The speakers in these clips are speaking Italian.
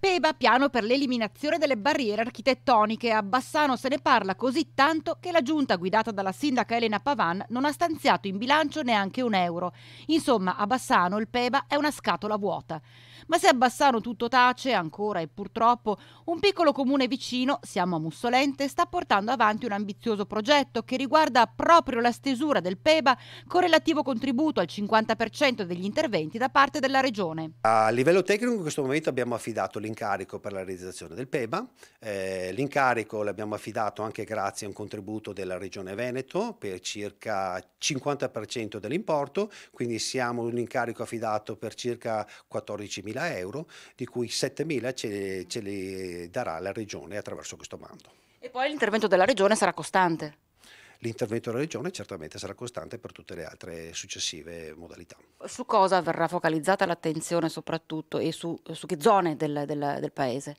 Peba piano per l'eliminazione delle barriere architettoniche. A Bassano se ne parla così tanto che la giunta guidata dalla sindaca Elena Pavan non ha stanziato in bilancio neanche un euro. Insomma, a Bassano il Peba è una scatola vuota. Ma se a Bassano tutto tace ancora e purtroppo, un piccolo comune vicino, siamo a Mussolente, sta portando avanti un ambizioso progetto che riguarda proprio la stesura del PEBA con relativo contributo al 50% degli interventi da parte della Regione. A livello tecnico in questo momento abbiamo affidato l'intervento l'incarico per la realizzazione del PEBA. Eh, l'incarico l'abbiamo affidato anche grazie a un contributo della Regione Veneto per circa 50% dell'importo, quindi siamo un incarico affidato per circa 14.000 euro, di cui 7.000 ce, ce li darà la Regione attraverso questo bando. E poi l'intervento della Regione sarà costante? l'intervento della Regione certamente sarà costante per tutte le altre successive modalità. Su cosa verrà focalizzata l'attenzione soprattutto e su, su che zone del, del, del Paese?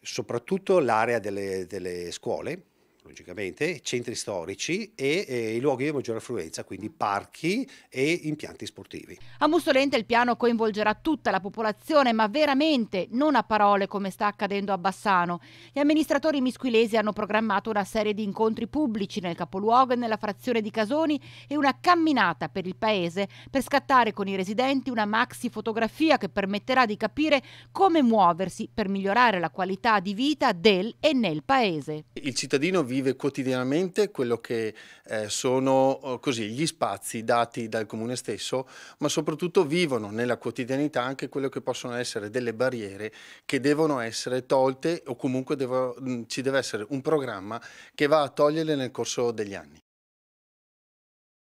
Soprattutto l'area delle, delle scuole, logicamente, centri storici e, e i luoghi di maggiore affluenza, quindi parchi e impianti sportivi. A Mussolente il piano coinvolgerà tutta la popolazione, ma veramente non a parole come sta accadendo a Bassano. Gli amministratori misquilesi hanno programmato una serie di incontri pubblici nel capoluogo e nella frazione di Casoni e una camminata per il paese per scattare con i residenti una maxi fotografia che permetterà di capire come muoversi per migliorare la qualità di vita del e nel paese. Il cittadino vive vive quotidianamente quello che eh, sono oh, così, gli spazi dati dal comune stesso, ma soprattutto vivono nella quotidianità anche quello che possono essere delle barriere che devono essere tolte o comunque devo, ci deve essere un programma che va a toglierle nel corso degli anni.